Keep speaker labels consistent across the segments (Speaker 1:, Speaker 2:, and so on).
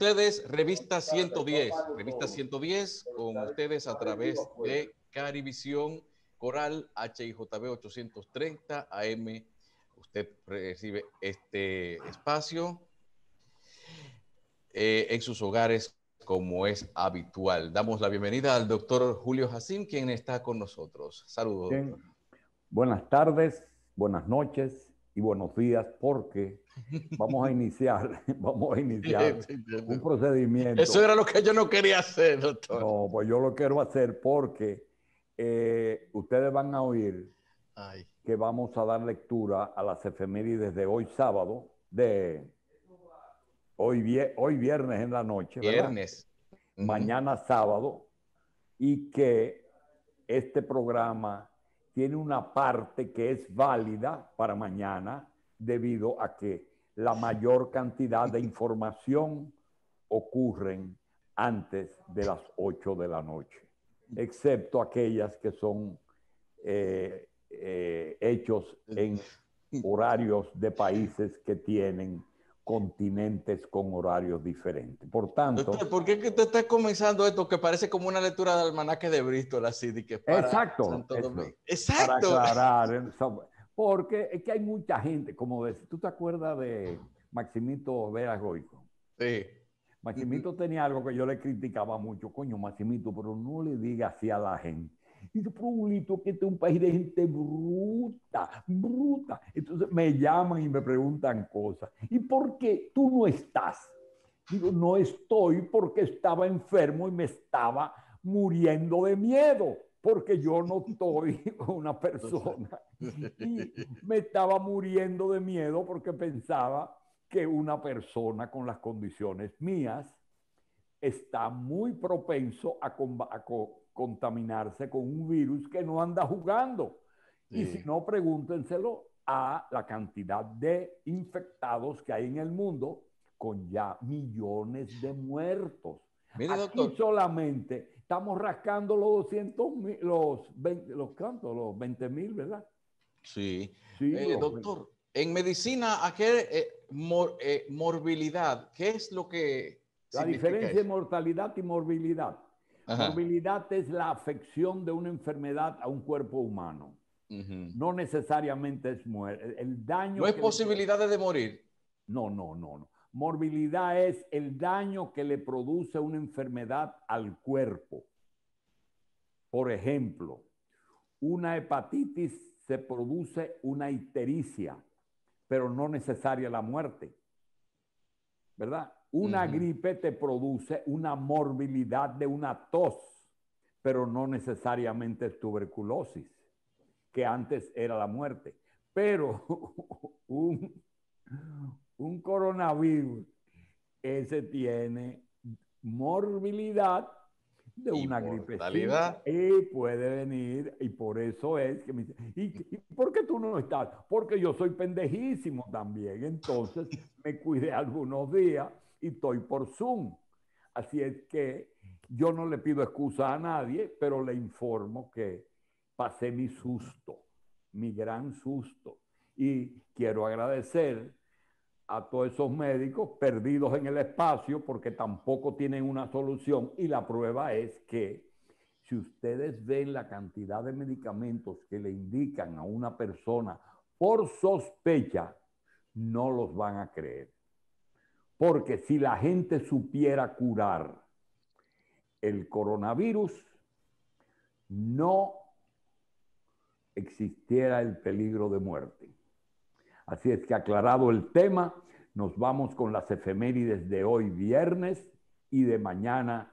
Speaker 1: ustedes, Revista 110. Revista 110, con ustedes a través de Carivisión Coral HIJB 830 AM. Usted recibe este espacio eh, en sus hogares como es habitual. Damos la bienvenida al doctor Julio Jacín, quien está con nosotros. Saludos.
Speaker 2: Buenas tardes, buenas noches, y buenos días porque vamos a iniciar, vamos a iniciar un procedimiento. Eso era lo que yo no quería hacer, doctor. No, pues yo lo quiero hacer porque eh, ustedes van a oír que vamos a dar lectura a las efemérides de hoy sábado, de hoy, hoy viernes en la noche. Viernes. Mañana sábado y que este programa tiene una parte que es válida para mañana debido a que la mayor cantidad de información ocurren antes de las 8 de la noche, excepto aquellas que son eh, eh, hechos en horarios de países que tienen continentes con horarios diferentes. Por tanto...
Speaker 1: ¿por qué que usted está comenzando esto que parece como una lectura del almanaque de Bristol, así de que Exacto. Exacto.
Speaker 2: porque es que hay mucha gente, como de, tú te acuerdas de Maximito Veras Goico. Sí. Maximito tenía algo que yo le criticaba mucho, coño, Maximito, pero no le diga así a la gente y un este un que país de gente bruta, bruta. Entonces me llaman y me preguntan cosas. ¿Y por qué tú no estás? Digo, no estoy porque estaba enfermo y me estaba muriendo de miedo. porque yo no estoy una persona. Y me estaba muriendo de miedo porque pensaba que una persona con las condiciones mías está muy propenso a, a, contaminarse con un virus que no anda jugando. Y si no, pregúntenselo a la cantidad de infectados que hay en el mundo con ya millones de muertos. Mire, Aquí solamente estamos rascando los 200 mil, los 20, los, los 20 mil, ¿verdad?
Speaker 1: Sí. sí doctor,
Speaker 2: en medicina, ¿a qué eh, eh, morbilidad? ¿Qué es lo que... La diferencia de mortalidad y morbilidad. Morbilidad es la afección de una enfermedad a un cuerpo humano. No necesariamente es muerte. El daño. No es posibilidad de morir. No, no, no, no. Morbilidad es el daño que le produce una enfermedad al cuerpo. Por ejemplo, una hepatitis se produce una ictericia, pero no necesaria la muerte. ¿Verdad? Una gripe te produce una morbilidad de una tos, pero no necesariamente tuberculosis, que antes era la muerte. Pero un, coronavirus, ese tiene morbilidad de una gripe. Y puede venir, y por eso es que me ¿y, ¿y, por qué tú no estás? Porque yo soy pendejísimo también, entonces me cuidé algunos días y estoy por Zoom. Así es que yo no le pido excusa a nadie, pero le informo que pasé mi susto, mi gran susto. Y quiero agradecer a todos esos médicos perdidos en el espacio porque tampoco tienen una solución. Y la prueba es que si ustedes ven la cantidad de medicamentos que le indican a una persona por sospecha, no los van a creer. Porque si la gente supiera curar el coronavirus, no existiera el peligro de muerte. Así es que aclarado el tema, nos vamos con las efemérides de hoy viernes y de mañana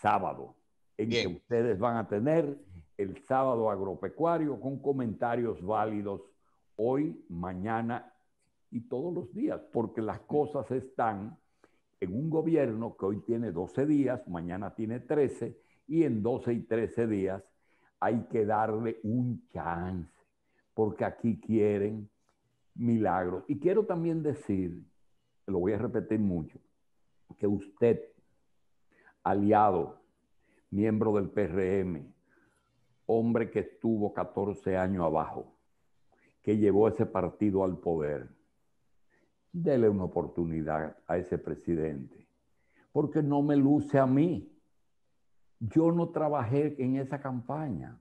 Speaker 2: sábado, en que ustedes van a tener el sábado agropecuario con comentarios válidos hoy, mañana y todos los días, porque las cosas están en un gobierno que hoy tiene 12 días, mañana tiene 13, y en 12 y 13 días hay que darle un chance, porque aquí quieren milagros. Y quiero también decir, lo voy a repetir mucho, que usted, aliado, miembro del PRM, hombre que estuvo 14 años abajo, que llevó ese partido al poder, dele una oportunidad a ese presidente, porque no me luce a mí. Yo no trabajé en esa campaña.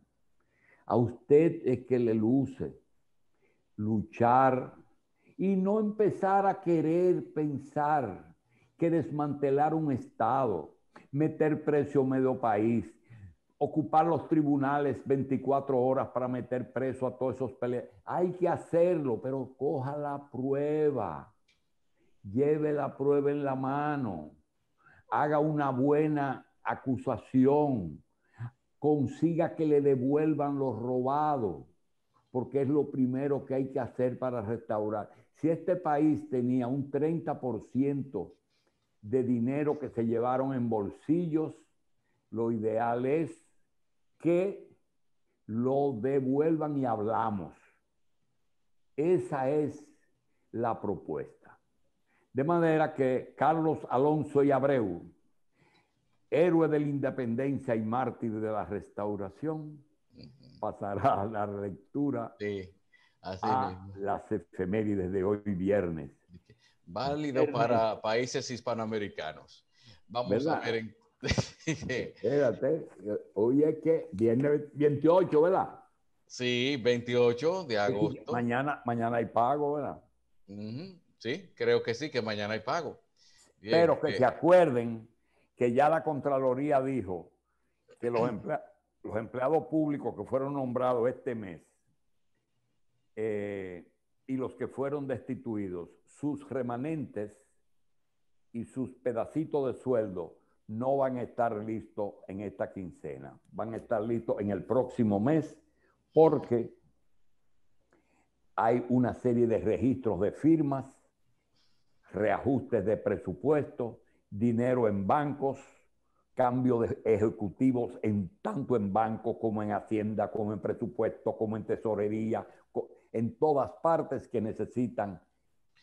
Speaker 2: A usted es que le luce luchar y no empezar a querer pensar que desmantelar un Estado, meter preso medio país, ocupar los tribunales 24 horas para meter preso a todos esos peleadores. Hay que hacerlo, pero coja la prueba lleve la prueba en la mano, haga una buena acusación, consiga que le devuelvan los robados, porque es lo primero que hay que hacer para restaurar. Si este país tenía un 30% de dinero que se llevaron en bolsillos, lo ideal es que lo devuelvan y hablamos. Esa es la propuesta. De manera que Carlos Alonso y Abreu, héroe de la independencia y mártir de la restauración, pasará a la lectura sí, a las efemérides de hoy viernes. Válido para países hispanoamericanos. Vamos a ver. hoy es que viernes 28, ¿verdad? Sí, 28 de agosto. mañana, mañana hay pago, ¿verdad?
Speaker 1: Uh Sí, creo que sí, que mañana hay pago.
Speaker 2: Pero que eh, se acuerden que ya la Contraloría dijo que los, empleados públicos que fueron nombrados este mes eh, y los que fueron destituidos, sus remanentes y sus pedacitos de sueldo no van a estar listos en esta quincena, van a estar listos en el próximo mes porque hay una serie de registros de firmas reajustes de presupuesto, dinero en bancos, cambio de ejecutivos en tanto en banco como en hacienda, como en presupuesto, como en tesorería, en todas partes que necesitan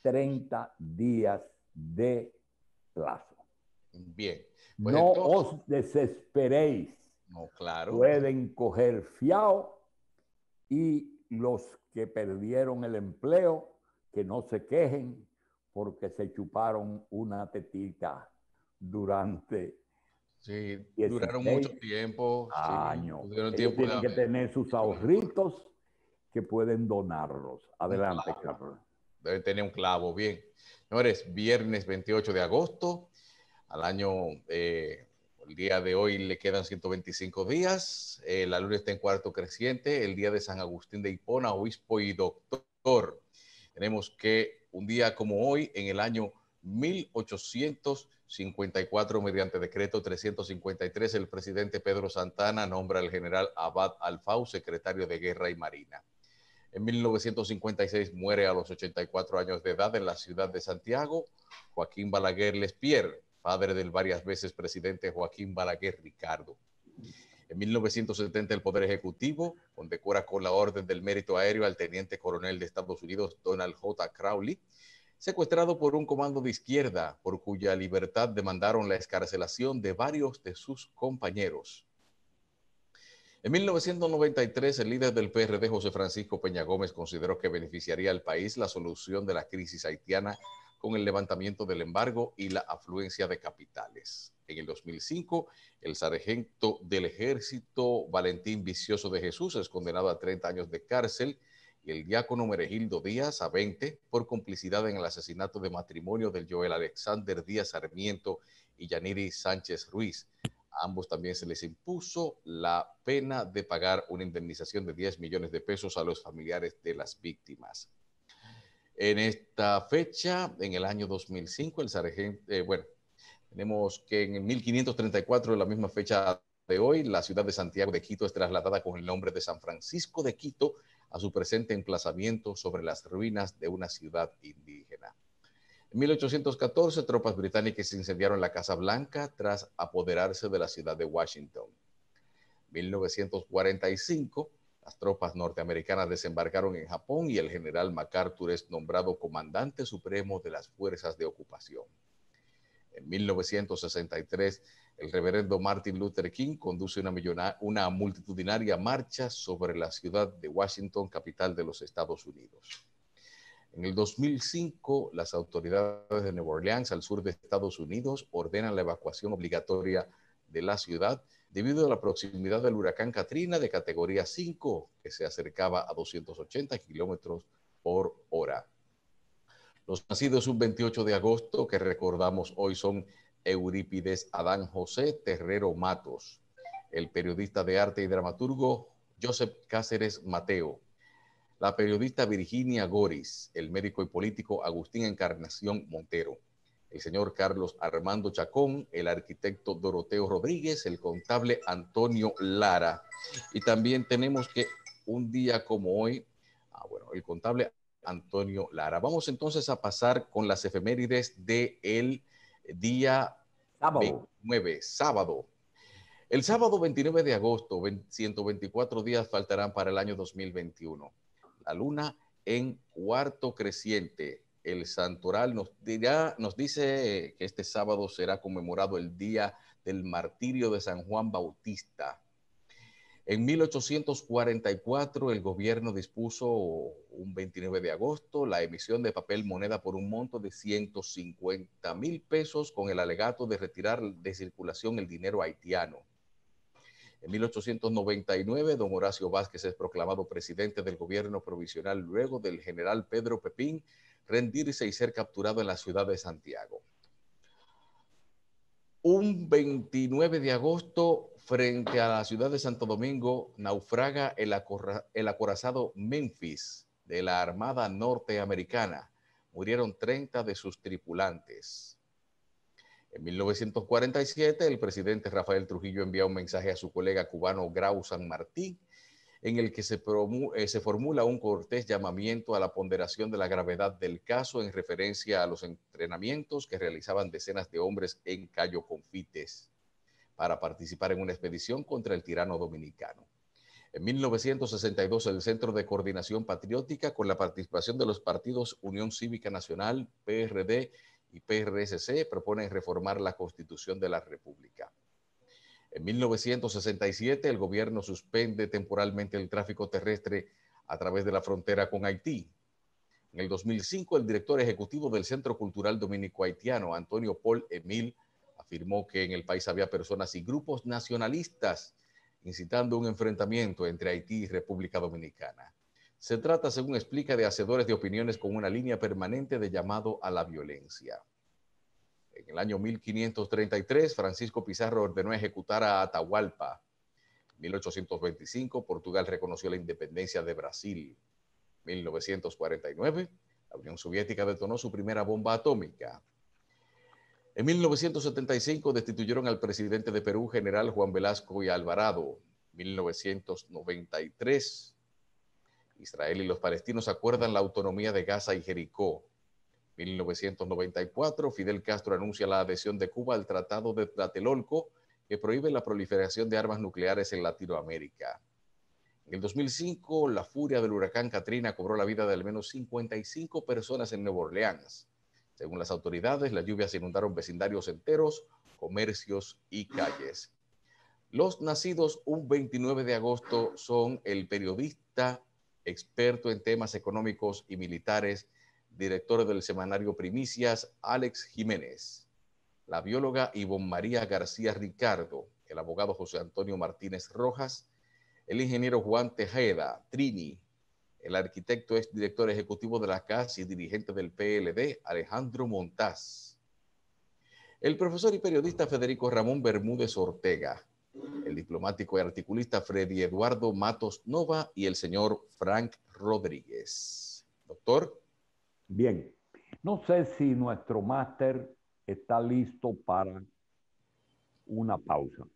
Speaker 2: 30 días de plazo. Bien. Pues no os desesperéis. No, claro. Pueden coger fiao y los que perdieron el empleo, que no se quejen, porque se chuparon una tetita durante. Sí, duraron mucho tiempo. Años. tienen que tener sus ahorritos que pueden donarlos. Adelante, Carlos. Debe
Speaker 1: tener un clavo, bien. Señores, viernes 28 de agosto, al año, eh, el día de hoy le quedan 125 días. Eh, la luna está en cuarto creciente. El día de San Agustín de Hipona, obispo y doctor. Tenemos que un día como hoy, en el año 1854, mediante decreto 353, el presidente Pedro Santana nombra al general Abad Alfau secretario de Guerra y Marina. En 1956 muere a los 84 años de edad en la ciudad de Santiago Joaquín Balaguer Lespierre, padre del varias veces presidente Joaquín Balaguer Ricardo. En 1970 el Poder Ejecutivo condecora con la Orden del Mérito Aéreo al Teniente Coronel de Estados Unidos Donald J. Crowley, secuestrado por un comando de izquierda por cuya libertad demandaron la escarcelación de varios de sus compañeros. En 1993, el líder del PRD, José Francisco Peña Gómez, consideró que beneficiaría al país la solución de la crisis haitiana con el levantamiento del embargo y la afluencia de capitales en el 2005. El sargento del ejército Valentín Vicioso de Jesús es condenado a 30 años de cárcel y el diácono Meregildo Díaz a 20 por complicidad en el asesinato de matrimonio del Joel Alexander Díaz Sarmiento y Yaniri Sánchez Ruiz. A ambos también se les impuso la pena de pagar una indemnización de 10 millones de pesos a los familiares de las víctimas. En esta fecha, en el año 2005, el sargento, eh, bueno, tenemos que en 1534, la misma fecha de hoy, la ciudad de Santiago de Quito es trasladada con el nombre de San Francisco de Quito a su presente emplazamiento sobre las ruinas de una ciudad indígena. En 1814, tropas británicas incendiaron la Casa Blanca tras apoderarse de la ciudad de Washington. En 1945, las tropas norteamericanas desembarcaron en Japón y el general MacArthur es nombrado comandante supremo de las fuerzas de ocupación. En 1963, el reverendo Martin Luther King conduce una, multitudinaria marcha sobre la ciudad de Washington, capital de los Estados Unidos. En el 2005, las autoridades de Nueva Orleans, al sur de Estados Unidos, ordenan la evacuación obligatoria de la ciudad debido a la proximidad del huracán Katrina de categoría 5, que se acercaba a 280 kilómetros por hora. Los nacidos un 28 de agosto que recordamos hoy son Eurípides Adán José Terrero Matos, el periodista de arte y dramaturgo Joseph Cáceres Mateo, la periodista Virginia Górez, el médico y político Agustín Encarnación Montero, el señor Carlos Armando Chacón, el arquitecto Doroteo Rodríguez, el contable Antonio Lara. Y también tenemos que un día como hoy, ah, bueno, el contable Antonio Lara. Vamos entonces a pasar con las efemérides del día sábado. sábado. El sábado 29 de agosto, 124 días faltarán para el año 2021. La luna en cuarto creciente. El santoral nos, dirá, nos dice que este sábado será conmemorado el día del martirio de San Juan Bautista en 1844 el gobierno dispuso un 29 de agosto la emisión de papel moneda por un monto de 150 mil pesos con el alegato de retirar de circulación el dinero haitiano. En 1899, don Horacio Vázquez es proclamado presidente del gobierno provisional luego del general Pedro Pepín rendirse y ser capturado en la ciudad de Santiago. Un 29 de agosto Frente a la ciudad de Santo Domingo, naufraga el, acorazado Memphis de la Armada Norteamericana. Murieron 30 de sus tripulantes. En 1947, el presidente Rafael Trujillo envía un mensaje a su colega cubano Grau San Martín, en el que se, eh, se, formula un cortés llamamiento a la ponderación de la gravedad del caso en referencia a los entrenamientos que realizaban decenas de hombres en Cayo Confites para participar en una expedición contra el tirano dominicano. En 1962, el Centro de Coordinación Patriótica, con la participación de los partidos Unión Cívica Nacional, PRD y PRSC, proponen reformar la Constitución de la República. En 1967, el gobierno suspende temporalmente el tráfico terrestre a través de la frontera con Haití. En el 2005, el director ejecutivo del Centro Cultural Dominico Haitiano, Antonio Paul Emil afirmó que en el país había personas y grupos nacionalistas incitando un enfrentamiento entre Haití y República Dominicana. Se trata, según explica, de hacedores de opiniones con una línea permanente de llamado a la violencia. En el año 1533, Francisco Pizarro ordenó ejecutar a Atahualpa. En 1825, Portugal reconoció la independencia de Brasil. En 1949, la Unión Soviética detonó su primera bomba atómica. En 1975 destituyeron al presidente de Perú, general Juan Velasco y Alvarado. 1993, Israel y los palestinos acuerdan la autonomía de Gaza y Jericó. 1994, Fidel Castro anuncia la adhesión de Cuba al Tratado de Tlatelolco, que prohíbe la proliferación de armas nucleares en Latinoamérica. En el 2005, la furia del huracán Katrina cobró la vida de al menos 55 personas en Nueva Orleans. Según las autoridades, las lluvias inundaron vecindarios enteros, comercios y calles. Los nacidos un 29 de agosto son el periodista, experto en temas económicos y militares, director del semanario Primicias, Alex Jiménez, la bióloga Ivonne María García Ricardo, el abogado José Antonio Martínez Rojas, el ingeniero Juan Tejeda, Trini, el arquitecto es director ejecutivo de la CAS y dirigente del PLD, Alejandro Montaz. El profesor y periodista Federico Ramón Bermúdez Ortega. El diplomático y articulista Freddy Eduardo Matos Nova y el señor Frank Rodríguez. Doctor.
Speaker 2: Bien, no sé si nuestro máster está listo para una pausa.